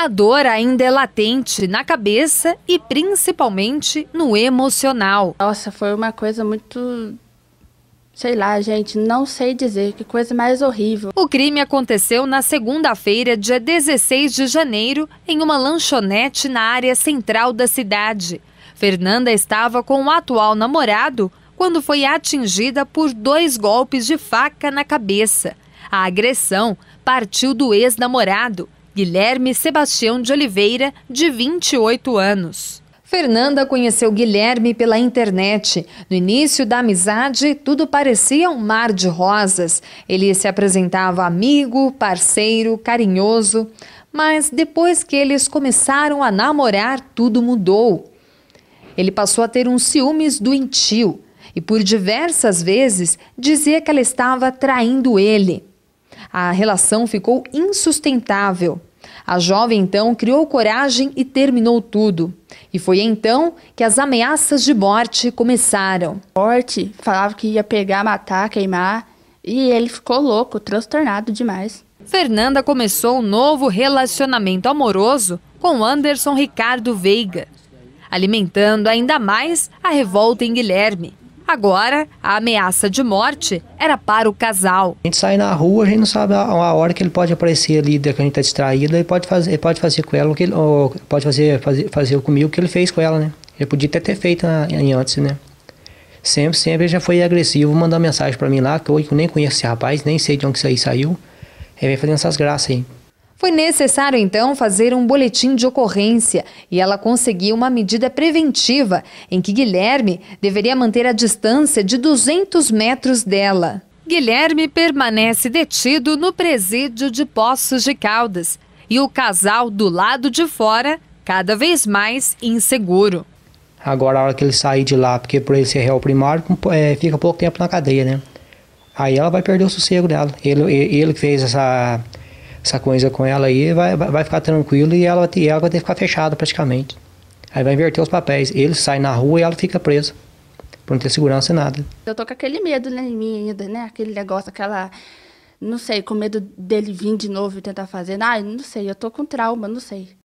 a dor ainda é latente na cabeça e principalmente no emocional. Nossa, foi uma coisa muito Sei lá, gente, não sei dizer que coisa mais horrível. O crime aconteceu na segunda-feira, dia 16 de janeiro, em uma lanchonete na área central da cidade. Fernanda estava com o atual namorado quando foi atingida por dois golpes de faca na cabeça. A agressão partiu do ex-namorado, Guilherme Sebastião de Oliveira, de 28 anos. Fernanda conheceu Guilherme pela internet. No início da amizade, tudo parecia um mar de rosas. Ele se apresentava amigo, parceiro, carinhoso. Mas depois que eles começaram a namorar, tudo mudou. Ele passou a ter uns ciúmes doentio e, por diversas vezes, dizia que ela estava traindo ele. A relação ficou insustentável. A jovem então criou coragem e terminou tudo. E foi então que as ameaças de morte começaram. Morte falava que ia pegar, matar, queimar, e ele ficou louco, transtornado demais. Fernanda começou um novo relacionamento amoroso com Anderson Ricardo Veiga, alimentando ainda mais a revolta em Guilherme. Agora, a ameaça de morte era para o casal. A gente sai na rua, a gente não sabe a, a hora que ele pode aparecer ali, que a gente está distraída, e pode fazer, pode fazer com ela o que ele, pode fazer, fazer, fazer comigo o que ele fez com ela, né? Ele podia até ter feito antes, né? Sempre, sempre ele já foi agressivo, mandou mensagem para mim lá, que eu nem conheço esse rapaz, nem sei de onde isso aí saiu. Ele vem fazendo essas graças aí. Foi necessário então fazer um boletim de ocorrência e ela conseguiu uma medida preventiva em que Guilherme deveria manter a distância de 200 metros dela. Guilherme permanece detido no presídio de Poços de Caldas e o casal do lado de fora cada vez mais inseguro. Agora, a hora que ele sair de lá, porque por ele ser réu primário, é, fica pouco tempo na cadeia, né? Aí ela vai perder o sossego dela. Ele, ele que fez essa essa coisa com ela aí, vai, vai ficar tranquilo e ela, e ela vai ter que ficar fechada praticamente. Aí vai inverter os papéis. Ele sai na rua e ela fica presa. Por não ter segurança e nada. Eu tô com aquele medo né, em mim ainda, né? Aquele negócio, aquela. Não sei, com medo dele vir de novo e tentar fazer. Ah, não sei, eu tô com trauma, não sei.